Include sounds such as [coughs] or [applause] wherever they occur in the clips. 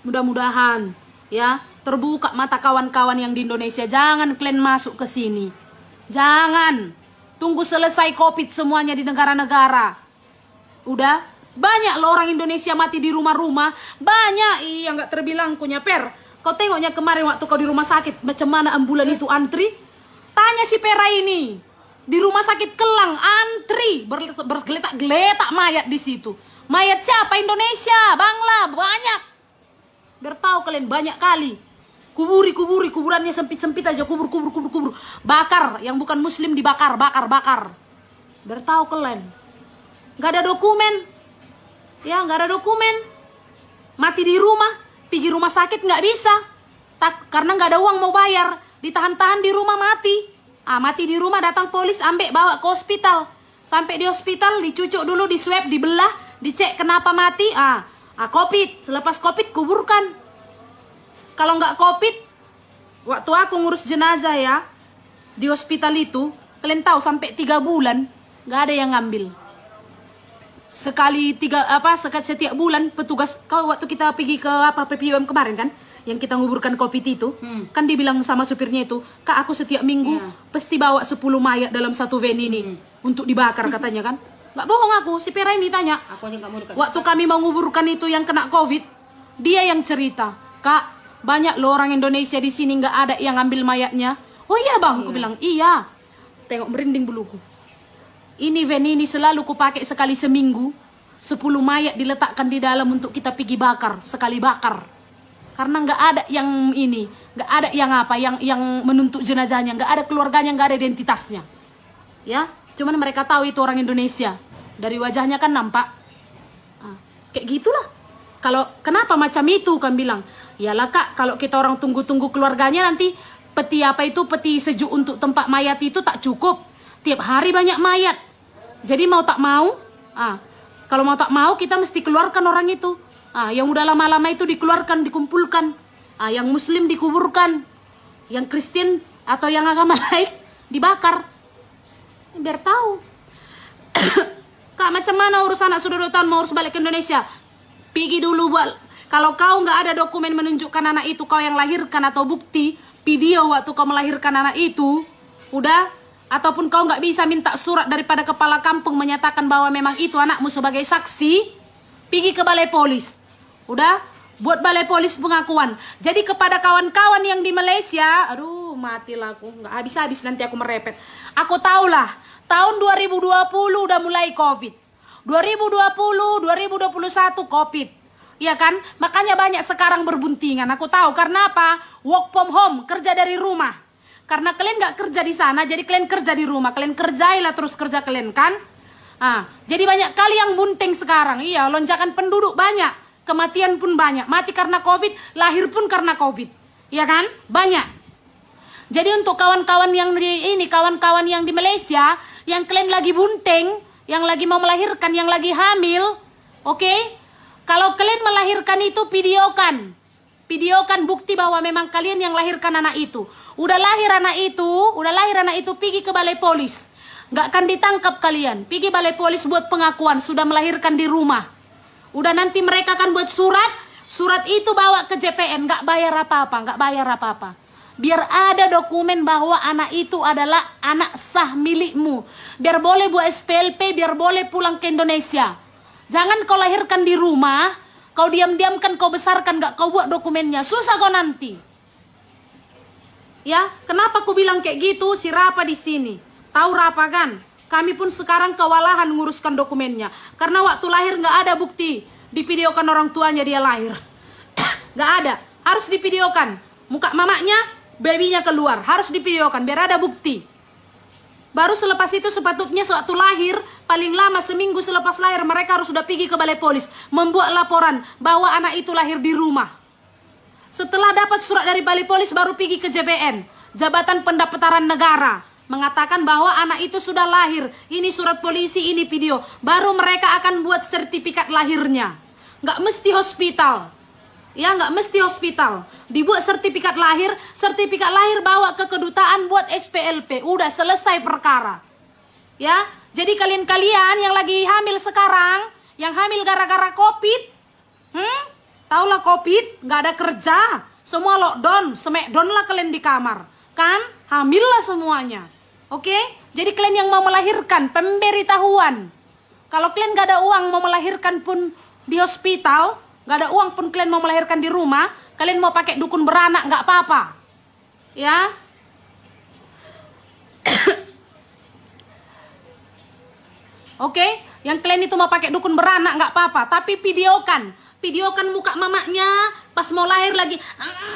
Mudah-mudahan ya terbuka mata kawan-kawan yang di Indonesia. Jangan kalian masuk ke sini. Jangan. Tunggu selesai COVID semuanya di negara-negara. Udah? Banyak loh orang Indonesia mati di rumah-rumah. Banyak. Iya nggak terbilang punya per. Kau tengoknya kemarin waktu kau di rumah sakit. Macam mana ambulan itu antri? Tanya si Pera ini. Di rumah sakit Kelang antri. Bergeletak-geletak mayat di situ. Mayat siapa? Indonesia. Bangla. Banyak. Biar tahu kalian banyak kali. Kuburi, kuburi, kuburannya sempit-sempit aja. Kubur, kubur, kubur, kubur. Bakar, yang bukan muslim dibakar, bakar, bakar. bertau tahu kalian. nggak ada dokumen. Ya, nggak ada dokumen. Mati di rumah, pergi rumah sakit nggak bisa. Tak, karena nggak ada uang mau bayar. Ditahan-tahan di rumah mati. Ah, mati di rumah datang polis ambek bawa ke hospital. Sampai di hospital dicucuk dulu, di swab, dibelah, dicek kenapa mati. Ah, Ah, COVID. Selepas COVID kuburkan. Kalau nggak COVID, waktu aku ngurus jenazah ya, di hospital itu, kalian tahu sampai tiga bulan, nggak ada yang ngambil. Sekali tiga apa sekat setiap bulan petugas kau waktu kita pergi ke apa PPUM kemarin kan yang kita nguburkan kopi itu hmm. kan dibilang sama supirnya itu kak aku setiap minggu yeah. pasti bawa 10 mayat dalam satu van ini hmm. untuk dibakar katanya kan Mbak bohong aku, si Pera ini tanya. Aku aja mau dekat. Waktu kami mau nguburkan itu yang kena COVID, dia yang cerita. Kak, banyak lo orang Indonesia di sini nggak ada yang ambil mayatnya. Oh iya bang, iya. aku bilang iya. Tengok merinding buluku. Ini van ini selalu kupakai sekali seminggu. Sepuluh mayat diletakkan di dalam untuk kita pergi bakar, sekali bakar. Karena nggak ada yang ini, nggak ada yang apa, yang yang menuntut jenazahnya, nggak ada keluarganya, nggak ada identitasnya. Ya, Cuman mereka tahu itu orang Indonesia. Dari wajahnya kan nampak. Nah, kayak gitulah. Kalau kenapa macam itu kan bilang. Yalah kak, kalau kita orang tunggu-tunggu keluarganya nanti peti apa itu peti sejuk untuk tempat mayat itu tak cukup. Tiap hari banyak mayat. Jadi mau tak mau, ah, kalau mau tak mau kita mesti keluarkan orang itu. Ah, yang udah lama-lama itu dikeluarkan, dikumpulkan. Ah, yang muslim dikuburkan. Yang Kristen atau yang agama [laughs] lain dibakar biar tahu [coughs] kak macam mana urusan anak sudah 2 tahun mau urus balik ke Indonesia pergi dulu buat kalau kau nggak ada dokumen menunjukkan anak itu kau yang lahirkan atau bukti video waktu kau melahirkan anak itu udah ataupun kau nggak bisa minta surat daripada kepala kampung menyatakan bahwa memang itu anakmu sebagai saksi pergi ke balai polis udah buat balai polis pengakuan jadi kepada kawan-kawan yang di Malaysia aduh matilah aku nggak habis-habis nanti aku merepet aku tahulah tahun 2020 udah mulai covid 2020 2021 covid Iya kan makanya banyak sekarang berbuntingan aku tahu karena apa work from home kerja dari rumah karena kalian nggak kerja di sana jadi kalian kerja di rumah kalian kerjailah terus kerja kalian kan ah jadi banyak kali yang bunting sekarang iya lonjakan penduduk banyak kematian pun banyak mati karena covid lahir pun karena covid Iya kan banyak jadi untuk kawan-kawan yang di ini, kawan-kawan yang di Malaysia, yang kalian lagi bunting, yang lagi mau melahirkan, yang lagi hamil, oke? Okay? Kalau kalian melahirkan itu videokan. Videokan bukti bahwa memang kalian yang lahirkan anak itu. Udah lahir anak itu, udah lahir anak itu pergi ke balai polis. Gak akan ditangkap kalian. Pergi balai polis buat pengakuan sudah melahirkan di rumah. Udah nanti mereka akan buat surat, surat itu bawa ke JPN, gak bayar apa-apa, gak bayar apa-apa. Biar ada dokumen bahwa anak itu adalah anak sah milikmu. Biar boleh buat SPLP, biar boleh pulang ke Indonesia. Jangan kau lahirkan di rumah, kau diam-diamkan, kau besarkan, gak kau buat dokumennya. Susah kau nanti. Ya, kenapa aku bilang kayak gitu? Si Rapa di sini. Tahu Rapa kan? Kami pun sekarang kewalahan nguruskan dokumennya. Karena waktu lahir nggak ada bukti. Divideokan orang tuanya dia lahir. nggak [coughs] ada. Harus divideokan. Muka mamanya babynya keluar. Harus divideokan biar ada bukti. Baru selepas itu sepatutnya suatu lahir, paling lama seminggu selepas lahir mereka harus sudah pergi ke balai polis. Membuat laporan bahwa anak itu lahir di rumah. Setelah dapat surat dari balai polis baru pergi ke JPN, Jabatan pendapetaran Negara mengatakan bahwa anak itu sudah lahir. Ini surat polisi, ini video. Baru mereka akan buat sertifikat lahirnya. Nggak mesti hospital. Ya nggak mesti hospital. Dibuat sertifikat lahir, sertifikat lahir bawa ke kedutaan buat SPLP. Udah selesai perkara. Ya, jadi kalian-kalian yang lagi hamil sekarang, yang hamil gara-gara COVID, hmm? Taulah COVID, nggak ada kerja, semua lockdown, smackdown lah kalian di kamar. Kan? Hamil lah semuanya. Oke? Jadi kalian yang mau melahirkan, pemberitahuan. Kalau kalian gak ada uang mau melahirkan pun di hospital, nggak ada uang pun kalian mau melahirkan di rumah kalian mau pakai dukun beranak nggak apa-apa ya [coughs] oke okay? yang kalian itu mau pakai dukun beranak nggak apa-apa tapi videokan videokan muka mamanya pas mau lahir lagi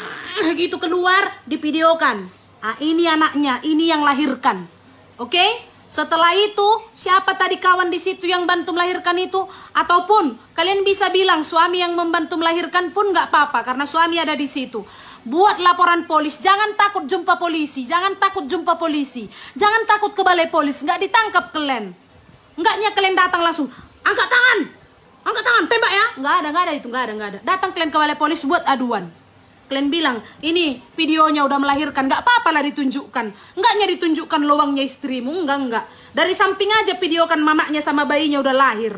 [coughs] gitu keluar divideokan ah ini anaknya ini yang lahirkan oke okay? Setelah itu, siapa tadi kawan di situ yang bantu melahirkan itu? Ataupun kalian bisa bilang suami yang membantu melahirkan pun nggak apa-apa karena suami ada di situ. Buat laporan polis, jangan takut jumpa polisi, jangan takut jumpa polisi, jangan takut ke balai polis, nggak ditangkap kalian. Enggaknya kalian datang langsung, angkat tangan, angkat tangan, tembak ya. Nggak ada, nggak ada itu, nggak ada, nggak ada. Datang kalian ke balai polis buat aduan. Kalian bilang, ini videonya udah melahirkan, nggak apa-apa lah ditunjukkan. Nggaknya ditunjukkan lowangnya istrimu, enggak enggak, Dari samping aja videokan mamaknya sama bayinya udah lahir.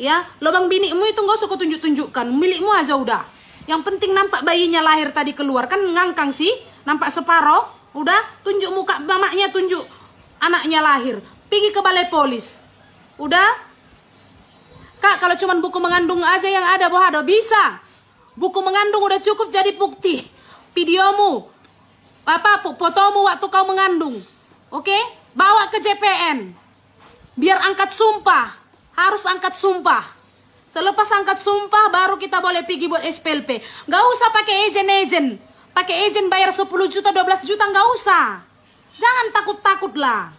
Ya, lubang binimu itu nggak usah kau tunjuk-tunjukkan, milikmu aja udah. Yang penting nampak bayinya lahir tadi keluar, kan ngangkang sih, nampak separoh. Udah, tunjuk muka mamaknya tunjuk anaknya lahir. Pergi ke balai polis. Udah? Kak, kalau cuman buku mengandung aja yang ada, bohado bisa. Buku mengandung udah cukup jadi bukti. Videomu, apa fotomu waktu kau mengandung. Oke? Okay? Bawa ke JPN. Biar angkat sumpah. Harus angkat sumpah. Selepas angkat sumpah baru kita boleh pergi buat SPLP. nggak usah pakai agent-agent. Pakai agent bayar 10 juta, 12 juta nggak usah. Jangan takut-takut lah.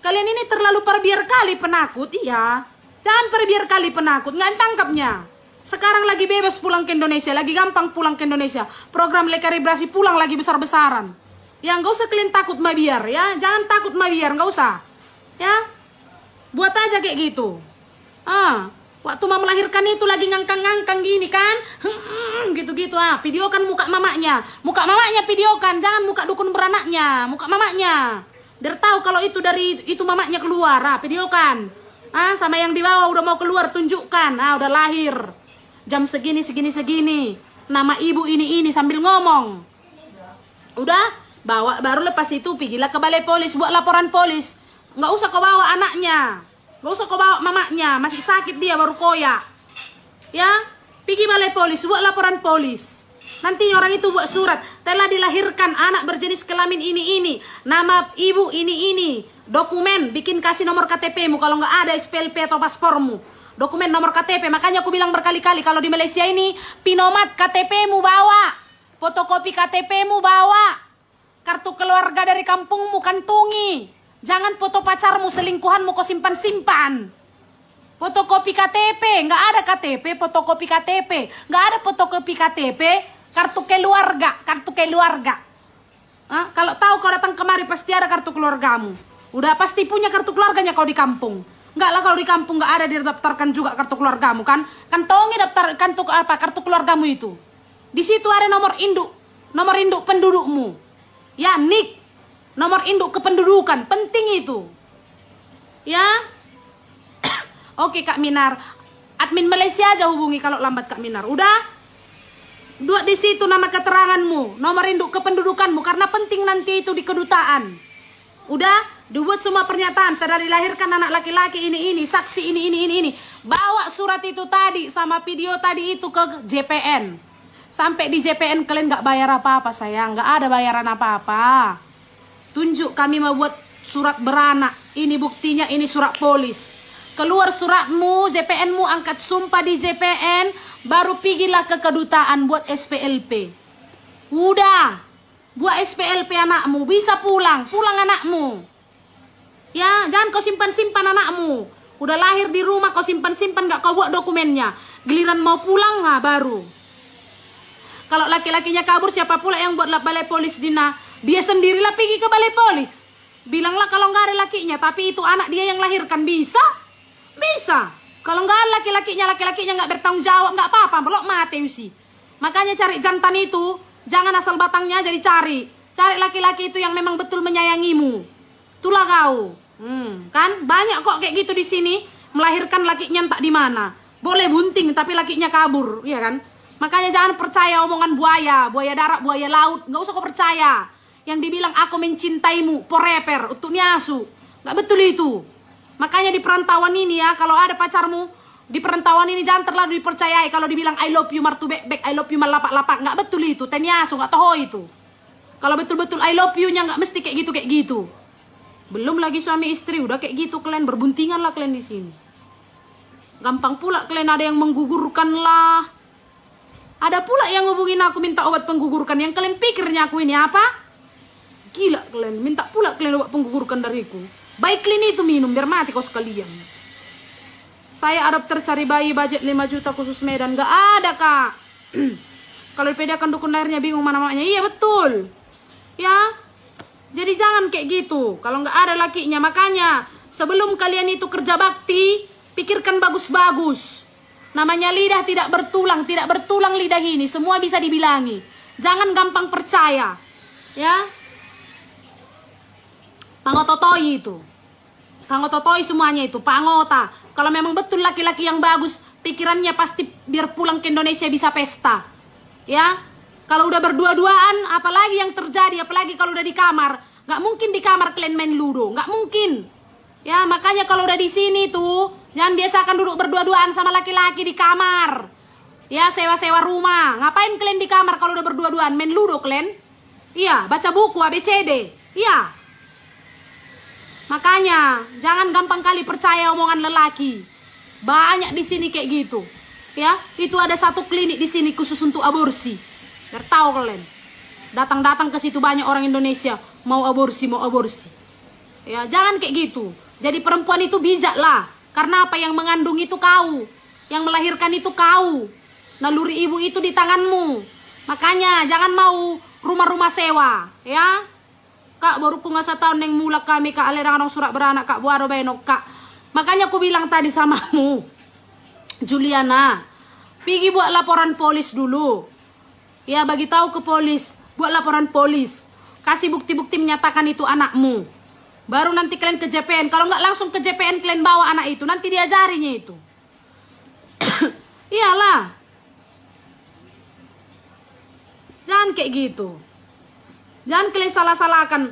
Kalian ini terlalu perbiar kali penakut, iya. Jangan perbiar kali penakut, nggak tangkapnya. Sekarang lagi bebas pulang ke Indonesia, lagi gampang pulang ke Indonesia. Program lekaribrasi pulang lagi besar-besaran. Ya nggak usah kalian takut mabiar ya, jangan takut mabiar, nggak usah. Ya, buat aja kayak gitu. Ah, waktu mama melahirkan itu lagi ngangkang-ngangkang gini kan, hmm, gitu-gitu ah. Video kan muka mamanya, muka mamanya video kan, jangan muka dukun beranaknya, muka mamanya. Biar tahu kalau itu dari itu mamanya keluar, ah videokan. Ah, sama yang di bawah udah mau keluar tunjukkan, ah udah lahir jam segini segini segini nama ibu ini ini sambil ngomong udah bawa baru lepas itu pergilah ke balai polis buat laporan polis nggak usah kau bawa anaknya nggak usah kau bawa mamanya masih sakit dia baru koyak ya pergi balai polis buat laporan polis Nanti orang itu buat surat, telah dilahirkan anak berjenis kelamin ini ini, nama ibu ini ini, dokumen bikin kasih nomor KTPmu kalau nggak ada SPLP atau paspormu dokumen nomor KTP. Makanya aku bilang berkali-kali kalau di Malaysia ini pinomat KTP-mu bawa, fotokopi KTP-mu bawa, kartu keluarga dari kampungmu kantungi. Jangan foto pacarmu, selingkuhanmu kau simpan-simpan. Fotokopi KTP, nggak ada KTP, fotokopi KTP, nggak ada fotokopi KTP, kartu keluarga, kartu keluarga. Hah? Kalau tahu kau datang kemari pasti ada kartu keluargamu. Udah pasti punya kartu keluarganya kau di kampung. Enggak lah kalau di kampung enggak ada didaftarkan juga kartu keluargamu kan? kan tongi daftarkan tuh apa kartu keluargamu itu. Di situ ada nomor induk, nomor induk pendudukmu. Ya, nik. Nomor induk kependudukan, penting itu. Ya? [coughs] Oke Kak Minar, admin Malaysia aja hubungi kalau lambat Kak Minar. Udah? Dua di situ nama keteranganmu, nomor induk kependudukanmu karena penting nanti itu di kedutaan. Udah? Dibuat semua pernyataan, telah dilahirkan anak laki-laki ini ini, saksi ini ini ini ini. Bawa surat itu tadi sama video tadi itu ke JPN. Sampai di JPN kalian nggak bayar apa-apa sayang, nggak ada bayaran apa-apa. Tunjuk kami mau buat surat beranak. Ini buktinya, ini surat polis. Keluar suratmu, JPNmu angkat sumpah di JPN, baru pigilah ke kedutaan buat SPLP. Udah, buat SPLP anakmu, bisa pulang, pulang anakmu. Ya, jangan kau simpan-simpan anakmu. Udah lahir di rumah kau simpan-simpan gak kau buat dokumennya. Giliran mau pulang lah baru. Kalau laki-lakinya kabur siapa pula yang buat balai polis Dina? Dia sendirilah pergi ke balai polis. Bilanglah kalau nggak ada lakinya, tapi itu anak dia yang lahirkan bisa? Bisa. Kalau nggak ada laki-lakinya, laki-lakinya nggak bertanggung jawab, nggak apa-apa, belok mati usi. Makanya cari jantan itu, jangan asal batangnya jadi cari. Cari laki-laki itu yang memang betul menyayangimu. Itulah kau. Hmm, kan banyak kok kayak gitu di sini melahirkan lakinya tak di mana. Boleh bunting tapi lakinya kabur, ya kan? Makanya jangan percaya omongan buaya, buaya darat, buaya laut, nggak usah kau percaya. Yang dibilang aku mencintaimu, poreper, untuk nyasu, nggak betul itu. Makanya di perantauan ini ya, kalau ada pacarmu di perantauan ini jangan terlalu dipercayai kalau dibilang I love you martu bek bek, I love you malapak lapak, nggak betul itu, tenyasu nggak tahu itu. Kalau betul-betul I love you-nya nggak mesti kayak gitu kayak gitu. Belum lagi suami istri, udah kayak gitu kalian berbuntingan lah kalian di sini. Gampang pula kalian ada yang menggugurkan lah. Ada pula yang ngubungin aku minta obat penggugurkan yang kalian pikirnya aku ini apa? Gila kalian, minta pula kalian obat penggugurkan dariku. Baik kalian itu minum biar mati kau sekalian. Saya Arab tercari bayi budget 5 juta khusus Medan. Gak ada kak. [clears throat] Kalau PD akan dukun lahirnya bingung mana mamanya. Iya betul. Ya, jadi jangan kayak gitu. Kalau nggak ada lakinya, makanya sebelum kalian itu kerja bakti, pikirkan bagus-bagus. Namanya lidah tidak bertulang, tidak bertulang lidah ini. Semua bisa dibilangi. Jangan gampang percaya. Ya. Pangototoi itu. Pangototoi semuanya itu, pangota. Kalau memang betul laki-laki yang bagus, pikirannya pasti biar pulang ke Indonesia bisa pesta. Ya, kalau udah berdua-duaan, apalagi yang terjadi, apalagi kalau udah di kamar. Nggak mungkin di kamar kalian main ludo, nggak mungkin. Ya, makanya kalau udah di sini tuh, jangan biasakan duduk berdua-duaan sama laki-laki di kamar. Ya, sewa-sewa rumah. Ngapain kalian di kamar kalau udah berdua-duaan? Main ludo kalian? Iya, baca buku ABCD. Iya. Makanya, jangan gampang kali percaya omongan lelaki. Banyak di sini kayak gitu. Ya, itu ada satu klinik di sini khusus untuk aborsi. Biar tahu kalian. Datang-datang ke situ banyak orang Indonesia mau aborsi, mau aborsi. Ya, jangan kayak gitu. Jadi perempuan itu bijak lah. Karena apa yang mengandung itu kau. Yang melahirkan itu kau. Naluri ibu itu di tanganmu. Makanya jangan mau rumah-rumah sewa, ya. Kak baru ku ngasih tahun neng mula kami kak alerang orang surat beranak kak buaro benok kak. Makanya aku bilang tadi samamu, Juliana, pergi buat laporan polis dulu. Ya, bagi tahu ke polis. Buat laporan polis. Kasih bukti-bukti menyatakan itu anakmu. Baru nanti kalian ke JPN. Kalau nggak langsung ke JPN kalian bawa anak itu. Nanti diajarinya itu. [coughs] Iyalah. Jangan kayak gitu. Jangan kalian salah-salahkan.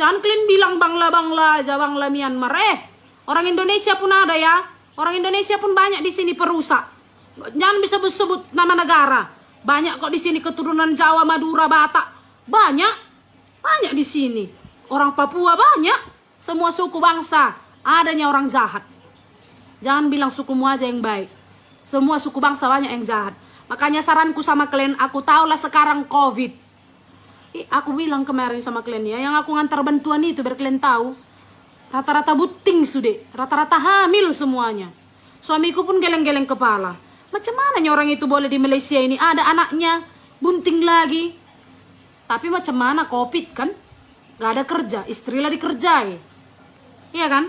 Jangan kalian bilang Bangla Bangla aja Bangla Myanmar. Eh, orang Indonesia pun ada ya. Orang Indonesia pun banyak di sini perusak. Jangan bisa sebut nama negara. Banyak kok di sini keturunan Jawa, Madura, Batak. Banyak. Banyak di sini. Orang Papua banyak. Semua suku bangsa adanya orang jahat. Jangan bilang sukumu aja yang baik. Semua suku bangsa banyak yang jahat. Makanya saranku sama kalian, aku tahulah sekarang COVID. Ih, aku bilang kemarin sama kalian ya, yang aku ngantar bantuan itu biar kalian tahu. Rata-rata buting sudah, rata-rata hamil semuanya. Suamiku pun geleng-geleng kepala. Macam mana orang itu boleh di Malaysia ini? Ada anaknya, bunting lagi. Tapi macam mana COVID kan? Gak ada kerja, istri lah dikerjai. Iya kan?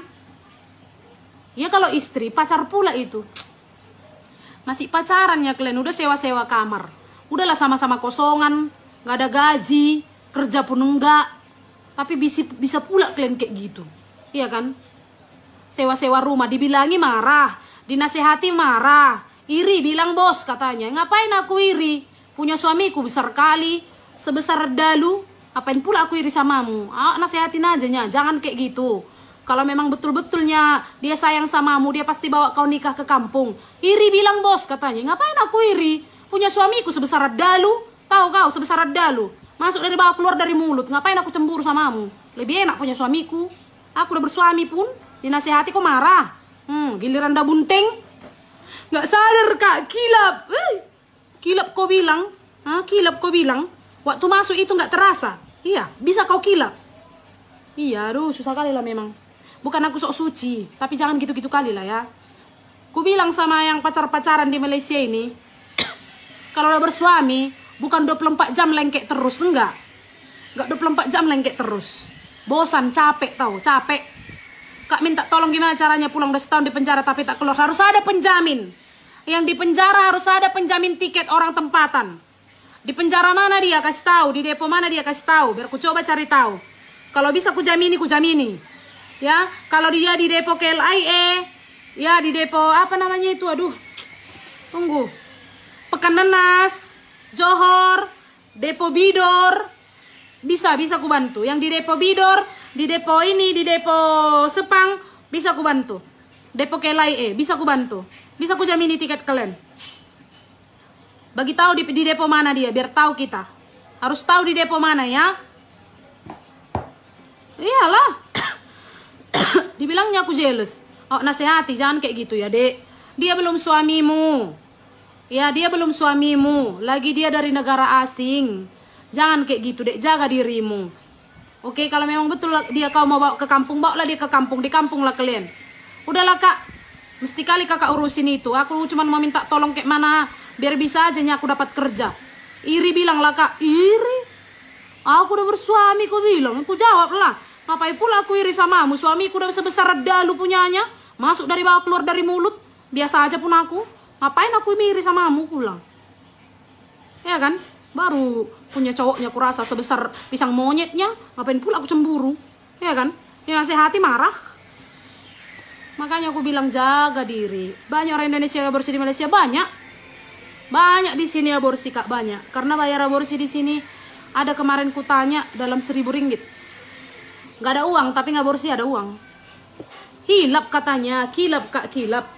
iya kalau istri, pacar pula itu. Masih pacaran ya kalian, udah sewa-sewa kamar. Udahlah sama-sama kosongan, gak ada gaji, kerja pun enggak. Tapi bisa, bisa pula kalian kayak gitu. Iya kan? Sewa-sewa rumah, dibilangi marah, dinasehati marah, Iri bilang bos katanya, ngapain aku iri? Punya suamiku besar kali, sebesar dalu. Apain pula aku iri samamu? Ah, nasihatin aja nya, jangan kayak gitu. Kalau memang betul-betulnya dia sayang samamu, dia pasti bawa kau nikah ke kampung. Iri bilang bos katanya, ngapain aku iri? Punya suamiku sebesar dalu, tahu kau sebesar dalu. Masuk dari bawah keluar dari mulut, ngapain aku cemburu samamu? Lebih enak punya suamiku. Aku udah bersuami pun, dinasihati kok marah. Hmm, giliran dah bunting, Nggak sadar kak, kilap. Uh. kilap kau bilang. ha? kilap kau bilang. Waktu masuk itu nggak terasa. Iya, bisa kau kilap. Iya, aduh susah kali lah memang. Bukan aku sok suci, tapi jangan gitu-gitu kali lah ya. Ku bilang sama yang pacar-pacaran di Malaysia ini, [coughs] kalau udah bersuami, bukan 24 jam lengket terus, enggak. Enggak 24 jam lengket terus. Bosan, capek tau, capek. Kak minta tolong gimana caranya pulang udah setahun di penjara tapi tak keluar. Harus ada penjamin. Yang di penjara harus ada penjamin tiket orang tempatan. Di penjara mana dia kasih tahu, di depo mana dia kasih tahu, biar ku coba cari tahu. Kalau bisa ku jamini, ku jamini. Ya, kalau dia di depo KLIE, ya di depo apa namanya itu, aduh. Tunggu. Pekan Nenas, Johor, Depo Bidor. Bisa, bisa ku bantu. Yang di Depo Bidor, di depo ini, di depo Sepang, bisa ku bantu. Depo Kelai eh bisa ku bantu. Bisa ku jamin tiket kalian. Bagi tahu di, di depo mana dia, biar tahu kita. Harus tahu di depo mana ya. Iyalah. [coughs] Dibilangnya aku jealous. Oh, nasihati, jangan kayak gitu ya, dek. Dia belum suamimu. Ya, dia belum suamimu. Lagi dia dari negara asing. Jangan kayak gitu, dek. Jaga dirimu. Oke, okay, kalau memang betul dia kau mau bawa ke kampung, bawa lah dia ke kampung. Di kampung lah kalian. Udahlah kak, mesti kali kakak urusin itu. Aku cuma mau minta tolong kayak mana, biar bisa aja aku dapat kerja. Iri bilang lah kak, iri? Aku udah bersuami, kok bilang. Aku jawab lah. Ngapain pula aku iri sama Suami aku udah sebesar reda lu punyanya. Masuk dari bawah, keluar dari mulut. Biasa aja pun aku. Ngapain aku iri sama Aku bilang. Ya kan? Baru punya cowoknya kurasa sebesar pisang monyetnya ngapain pula aku cemburu ya kan yang hati marah makanya aku bilang jaga diri banyak orang Indonesia yang aborsi di Malaysia banyak banyak di sini aborsi kak banyak karena bayar aborsi di sini ada kemarin kutanya dalam seribu ringgit nggak ada uang tapi nggak aborsi ada uang hilap katanya kilap kak kilap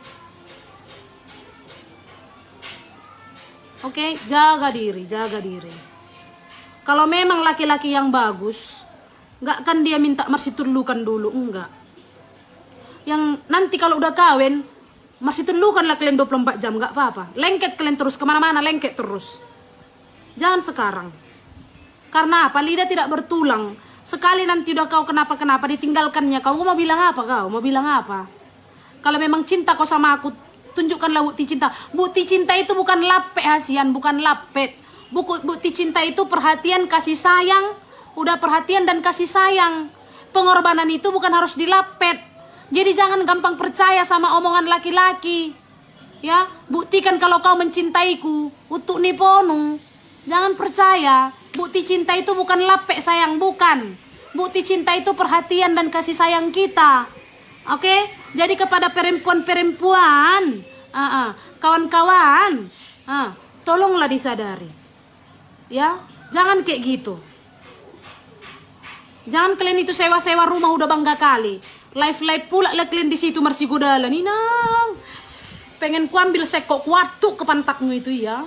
Oke, okay? jaga diri, jaga diri. Kalau memang laki-laki yang bagus, nggak kan dia minta masih terlukan dulu, enggak. Yang nanti kalau udah kawin, masih terlukan lah kalian 24 jam, nggak apa-apa. Lengket kalian terus, kemana-mana lengket terus. Jangan sekarang. Karena apa? Lidah tidak bertulang. Sekali nanti udah kau kenapa-kenapa ditinggalkannya, kau mau bilang apa kau? Mau bilang apa? Kalau memang cinta kau sama aku, tunjukkanlah bukti cinta. Bukti cinta itu bukan lapet hasian, bukan lapet. Buku, bukti cinta itu perhatian, kasih sayang. Udah perhatian dan kasih sayang. Pengorbanan itu bukan harus dilapet. Jadi jangan gampang percaya sama omongan laki-laki. Ya, buktikan kalau kau mencintaiku. Untuk niponu. Jangan percaya. Bukti cinta itu bukan lapet sayang, bukan. Bukti cinta itu perhatian dan kasih sayang kita. Oke? Jadi kepada perempuan-perempuan, uh -uh, kawan-kawan, uh, tolonglah disadari ya jangan kayak gitu jangan kalian itu sewa-sewa rumah udah bangga kali live live pula lah kalian di situ marsi gudala nih nang pengen ku ambil sekok kuatu ke pantatmu itu ya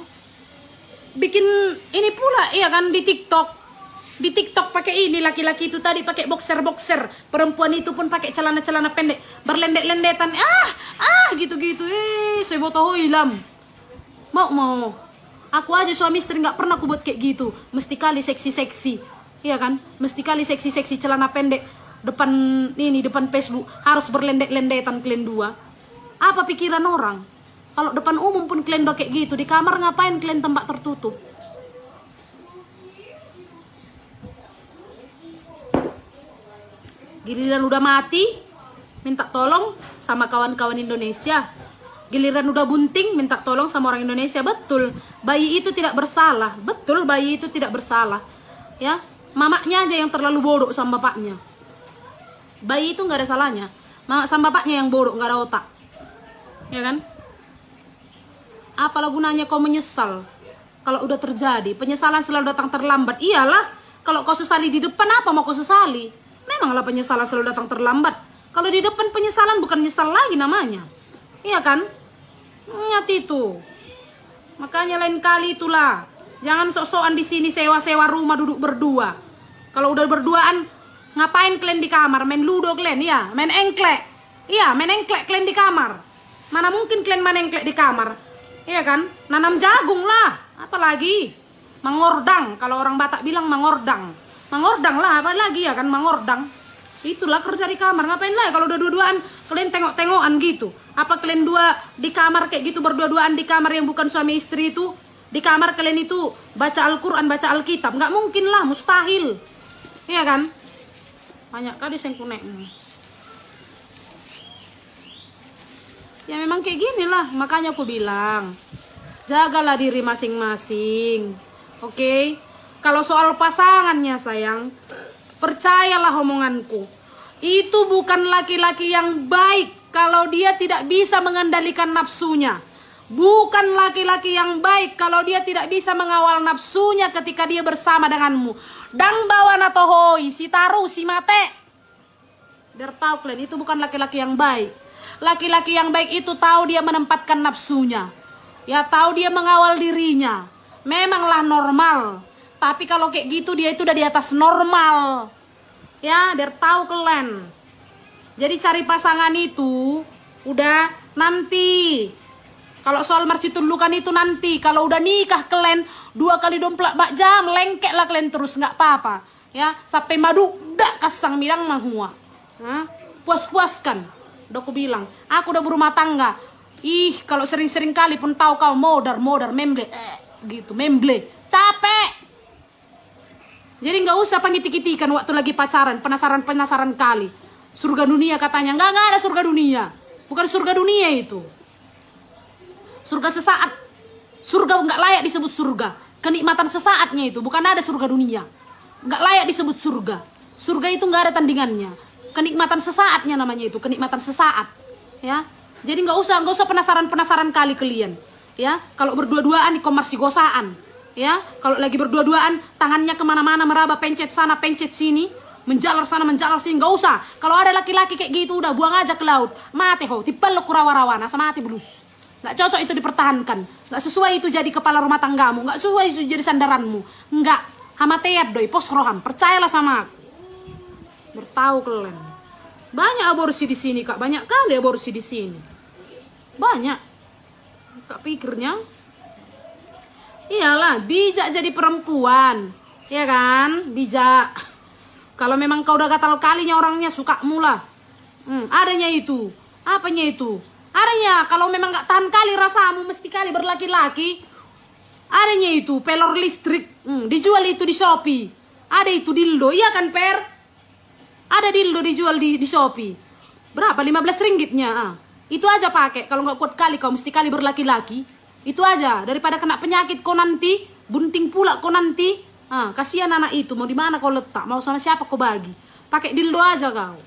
bikin ini pula iya kan di tiktok di TikTok pakai ini laki-laki itu tadi pakai boxer boxer perempuan itu pun pakai celana celana pendek berlendek lendetan ah ah gitu gitu eh saya botoh hilam mau mau Aku aja suami istri nggak pernah aku buat kayak gitu. Mesti kali seksi-seksi. Iya kan? Mesti kali seksi-seksi celana pendek depan ini depan Facebook harus berlendek-lendetan kalian dua. Apa pikiran orang? Kalau depan umum pun kalian kayak gitu, di kamar ngapain kalian tempat tertutup? Giliran udah mati, minta tolong sama kawan-kawan Indonesia giliran udah bunting minta tolong sama orang Indonesia betul bayi itu tidak bersalah betul bayi itu tidak bersalah ya mamaknya aja yang terlalu bodoh sama bapaknya bayi itu nggak ada salahnya mama sama bapaknya yang bodoh nggak ada otak ya kan apalah gunanya kau menyesal kalau udah terjadi penyesalan selalu datang terlambat iyalah kalau kau sesali di depan apa mau kau sesali memanglah penyesalan selalu datang terlambat kalau di depan penyesalan bukan nyesal lagi namanya Iya kan? Ingat itu. Makanya lain kali itulah. Jangan sok-sokan di sini sewa-sewa rumah duduk berdua. Kalau udah berduaan, ngapain kalian di kamar? Main ludo kalian, iya. Main engklek. Iya, main engklek kalian di kamar. Mana mungkin kalian main engklek di kamar? Iya kan? Nanam jagung lah. Apalagi? Mengordang. Kalau orang Batak bilang mengordang. Mengordang lah, apalagi ya kan? Mengordang. Itulah kerja di kamar. Ngapain lah ya kalau udah dua-duaan kalian tengok-tengokan gitu apa kalian dua di kamar kayak gitu berdua-duaan di kamar yang bukan suami istri itu di kamar kalian itu baca Al-Quran baca Alkitab nggak mungkin lah mustahil iya kan banyak kali yang ya memang kayak gini lah makanya aku bilang jagalah diri masing-masing oke okay? kalau soal pasangannya sayang percayalah omonganku itu bukan laki-laki yang baik kalau dia tidak bisa mengendalikan nafsunya. Bukan laki-laki yang baik kalau dia tidak bisa mengawal nafsunya ketika dia bersama denganmu. Dang bawa natohoi, si taruh, si mate. Biar tahu kalian, itu bukan laki-laki yang baik. Laki-laki yang baik itu tahu dia menempatkan nafsunya. Ya tahu dia mengawal dirinya. Memanglah normal. Tapi kalau kayak gitu dia itu udah di atas normal ya biar tahu kalian jadi cari pasangan itu udah nanti kalau soal marcitulukan itu nanti kalau udah nikah kalian dua kali domplak bak jam lengket lah kalian terus nggak apa-apa ya sampai madu dak kasang bilang mah nah, puas-puaskan udah aku bilang aku udah berumah tangga ih kalau sering-sering kali pun tahu kau modar modar memble eh, gitu memble capek jadi nggak usah pengiti-kitikan waktu lagi pacaran, penasaran-penasaran kali. Surga dunia katanya, nggak nggak ada surga dunia. Bukan surga dunia itu. Surga sesaat. Surga nggak layak disebut surga. Kenikmatan sesaatnya itu, bukan ada surga dunia. Nggak layak disebut surga. Surga itu nggak ada tandingannya. Kenikmatan sesaatnya namanya itu, kenikmatan sesaat. Ya, jadi nggak usah nggak usah penasaran penasaran kali kalian. Ya, kalau berdua-duaan di komersi gosaan, ya kalau lagi berdua-duaan tangannya kemana-mana meraba pencet sana pencet sini menjalar sana menjalar sini nggak usah kalau ada laki-laki kayak gitu udah buang aja ke laut mati ho tipe lo kurawa-rawa nasa mati bulus nggak cocok itu dipertahankan nggak sesuai itu jadi kepala rumah tanggamu nggak sesuai itu jadi sandaranmu nggak hamateat doi pos roham percayalah sama aku bertahu kalian banyak aborsi di sini kak banyak kali aborsi di sini banyak kak pikirnya Iyalah, bijak jadi perempuan. Iya kan? Bijak. Kalau memang kau udah gatal kalinya orangnya suka mula. Hmm, adanya itu. Apanya itu? Adanya kalau memang gak tahan kali rasamu mesti kali berlaki-laki. Adanya itu pelor listrik. Hmm, dijual itu di Shopee. Ada itu dildo, iya kan Per? Ada dildo dijual di, di Shopee. Berapa? 15 ringgitnya. Ah. Itu aja pakai kalau nggak kuat kali kau mesti kali berlaki-laki. Itu aja, daripada kena penyakit kau nanti, bunting pula kau nanti. Ah, kasihan anak itu, mau di mana kau letak, mau sama siapa kau bagi. Pakai dildo aja kau.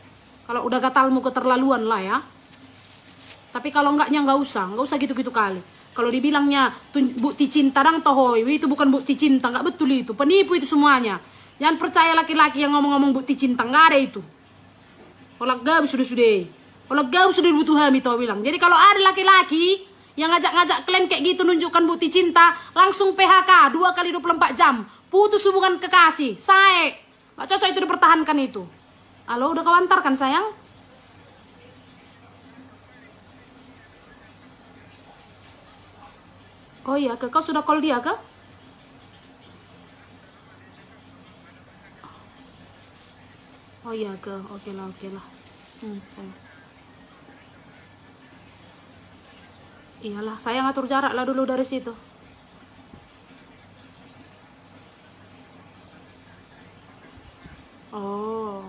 Kalau udah gatalmu keterlaluan lah ya. Tapi kalau enggaknya enggak usah, enggak usah gitu-gitu kali. Kalau dibilangnya bukti cinta dang tohoy, itu bukan bukti cinta, enggak betul itu. Penipu itu semuanya. Jangan percaya laki-laki yang ngomong-ngomong bukti cinta, enggak ada itu. Kalau gak sudah-sudah. Kalau gak sudah butuh hamil tau bilang. Jadi kalau ada laki-laki yang ngajak-ngajak kalian kayak gitu nunjukkan bukti cinta langsung PHK dua kali 24 jam putus hubungan kekasih saya, gak cocok itu dipertahankan itu halo udah kau sayang Oh iya, ke kau sudah call dia ke? Oh iya ke, oke lah, oke lah. Hmm, sayang. iyalah saya ngatur jarak lah dulu dari situ oh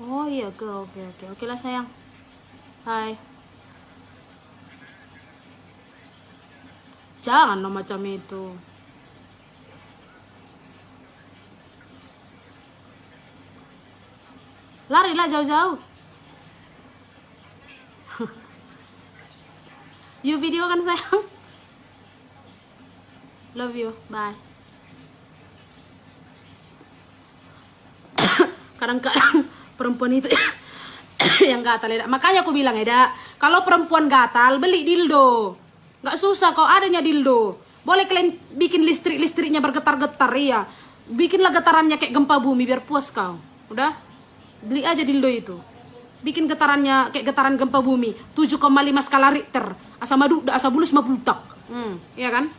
oh iya ke oke oke oke lah sayang hai jangan lo macam itu Lari lah jauh-jauh You video kan sayang. Love you. Bye. Kadang-kadang perempuan itu [coughs] yang gatal ya. Makanya aku bilang ya, kalau perempuan gatal beli dildo. Gak susah kok adanya dildo. Boleh kalian bikin listrik-listriknya bergetar-getar ya. Bikinlah getarannya kayak gempa bumi biar puas kau. Udah? Beli aja dildo itu bikin getarannya kayak getaran gempa bumi 7,5 skala Richter asal madu asal bulus 50 tak hmm, iya kan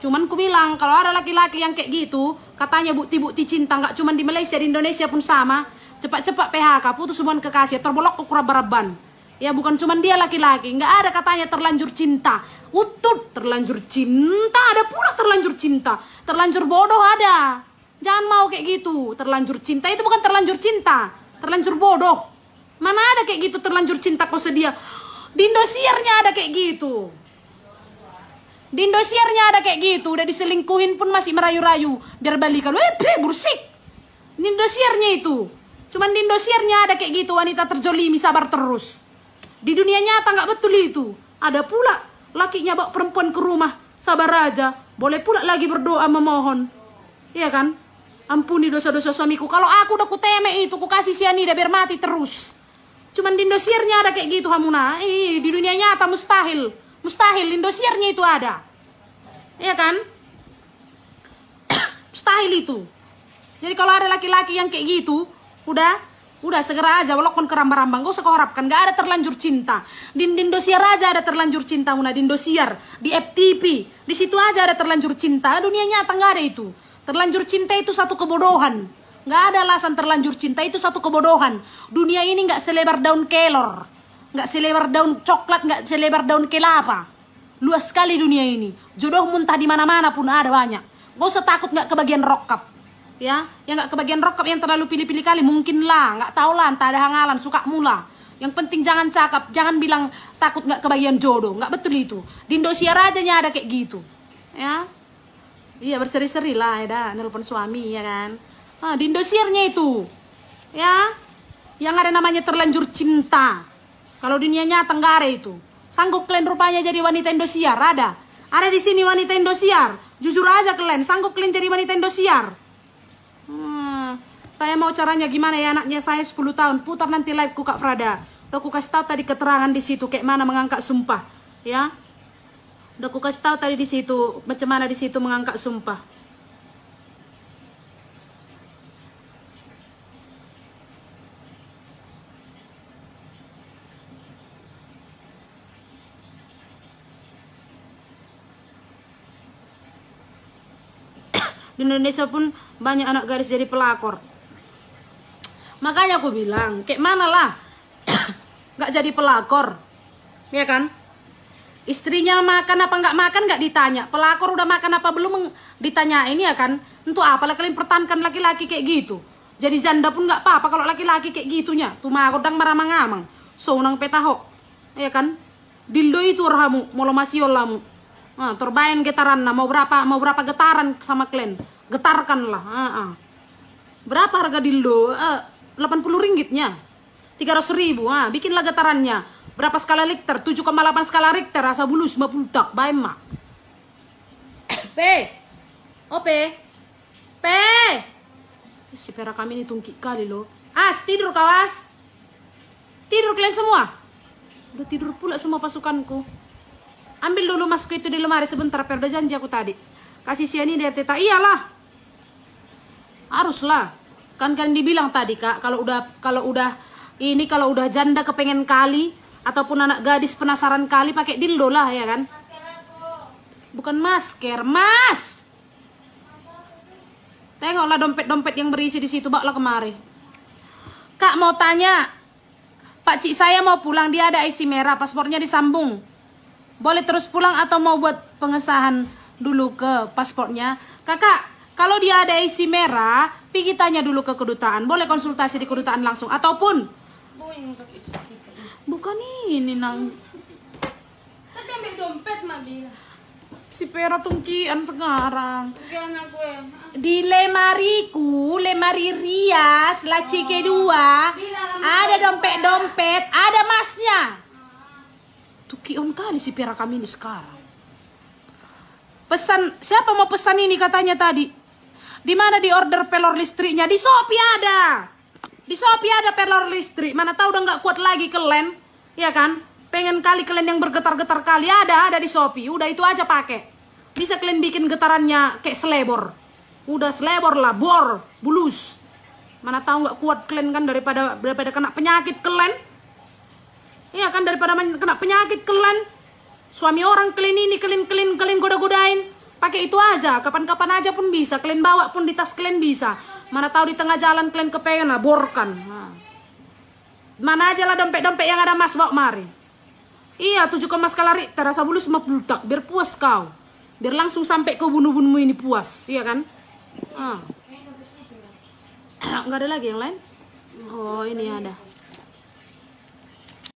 cuman ku bilang kalau ada laki-laki yang kayak gitu katanya bukti-bukti cinta nggak cuman di Malaysia di Indonesia pun sama cepat-cepat PHK putus hubungan kekasih terbolok ke kurabaraban ya bukan cuman dia laki-laki nggak ada katanya terlanjur cinta utut terlanjur cinta ada pula terlanjur cinta terlanjur bodoh ada jangan mau kayak gitu terlanjur cinta itu bukan terlanjur cinta terlanjur bodoh Mana ada kayak gitu terlanjur cinta kau sedia. Di Indosiarnya ada kayak gitu. Di Indosiarnya ada kayak gitu. Udah diselingkuhin pun masih merayu-rayu. Biar balikan. Wih, eh, pih, eh, bursik. Di Indosiarnya itu. Cuman di Indosiarnya ada kayak gitu. Wanita terjolimi sabar terus. Di dunia nyata nggak betul itu. Ada pula lakinya bawa perempuan ke rumah. Sabar aja. Boleh pula lagi berdoa memohon. Iya kan? Ampuni dosa-dosa suamiku. Kalau aku udah kutemek itu, kukasih kasih sianida biar mati terus. Cuman di ada kayak gitu Hamuna. Ih, di dunia nyata mustahil. Mustahil Indosirnya itu ada. Iya kan? [coughs] mustahil itu. Jadi kalau ada laki-laki yang kayak gitu, udah Udah segera aja walaupun kerambang-rambang gak usah kau harapkan Gak ada terlanjur cinta Di Indosiar aja ada terlanjur cinta Muna Di Indosiar, di FTP Di situ aja ada terlanjur cinta Dunia nyata gak ada itu Terlanjur cinta itu satu kebodohan Nggak ada alasan terlanjur cinta itu satu kebodohan. Dunia ini nggak selebar daun kelor, nggak selebar daun coklat, nggak selebar daun kelapa. Luas sekali dunia ini. Jodoh muntah di mana-mana pun ada banyak. Gak usah takut nggak kebagian rokap. Ya, yang nggak kebagian rokap yang terlalu pilih-pilih kali mungkin lah, nggak tahu lah, tak ada hangalan, suka mula. Yang penting jangan cakap, jangan bilang takut nggak kebagian jodoh, nggak betul itu. Di Indonesia aja ada kayak gitu, ya. Iya berseri-seri lah, ya, nelpon suami ya kan. Ah, di Indosirnya itu. Ya. Yang ada namanya terlanjur cinta. Kalau dunia nyata enggak ada itu. Sanggup kalian rupanya jadi wanita Indosiar? Ada. Ada di sini wanita Indosiar. Jujur aja kalian, sanggup kalian jadi wanita Indosiar? Hmm, saya mau caranya gimana ya anaknya saya 10 tahun. Putar nanti live ku Kak Frada. Udah ku kasih tahu tadi keterangan di situ kayak mana mengangkat sumpah, ya. Udah ku kasih tahu tadi di situ macam mana di situ mengangkat sumpah. di Indonesia pun banyak anak garis jadi pelakor makanya aku bilang kayak mana lah [coughs] nggak jadi pelakor ya kan istrinya makan apa nggak makan nggak ditanya pelakor udah makan apa belum ditanya ini ya kan untuk apa lah kalian pertahankan laki-laki kayak gitu jadi janda pun nggak apa-apa kalau laki-laki kayak gitunya tuh mah kodang marah mangamang so petahok ya kan dildo itu rahamu molo masih olamu Nah, turbain getaran nah mau berapa mau berapa getaran sama klien getarkanlah uh, uh. berapa harga dildo eh, uh, 80 ringgitnya 300 ribu uh, bikinlah getarannya berapa skala Richter 7,8 skala Richter rasa bulu 50 tak baik mak P o oh, P p si pera kami ini tungkik kali lo as tidur kawas tidur kalian semua udah tidur pula semua pasukanku Ambil dulu masku itu di lemari sebentar, perda janji aku tadi. Kasih ini dia teta, iyalah. Haruslah. Kan kan dibilang tadi kak, kalau udah kalau udah ini kalau udah janda kepengen kali ataupun anak gadis penasaran kali pakai dildo lah ya kan. Bukan masker, mas. Tengoklah dompet-dompet yang berisi di situ, baklah kemari. Kak mau tanya, Pak Cik saya mau pulang, dia ada IC merah, paspornya disambung boleh terus pulang atau mau buat pengesahan dulu ke paspornya kakak kalau dia ada isi merah pergi tanya dulu ke kedutaan boleh konsultasi di kedutaan langsung ataupun bukan ini nang tapi ambil dompet mami. si pera tungkian sekarang. Ya. Di lemariku, lemari rias, laci kedua, ada dompet-dompet, ada masnya. Tukion kali si Pera kami ini sekarang. Pesan, siapa mau pesan ini katanya tadi? Di mana di order pelor listriknya? Di Shopee ada. Di Shopee ada pelor listrik. Mana tahu udah nggak kuat lagi kelen. ya kan? Pengen kali kelen yang bergetar-getar kali ada ada di Shopee. Udah itu aja pakai. Bisa kalian bikin getarannya kayak selebor. Udah selebor lah, bor, bulus. Mana tahu nggak kuat kalian kan daripada daripada kena penyakit kalian Iya kan daripada kena penyakit kelan. Suami orang kelin ini, kelin, kelin, kelin goda-godain. Pakai itu aja, kapan-kapan aja pun bisa. Kalian bawa pun di tas kalian bisa. Mana tahu di tengah jalan kalian kepengen borkan. Nah. Mana aja lah dompet-dompet yang ada mas bawa mari. Iya, tujuh kemas kalari, terasa bulu semua tak biar puas kau. Biar langsung sampai ke bunuh bunuhmu ini puas, iya kan? Nah. [clears throat] Nggak ada lagi yang lain? Oh, ini ada.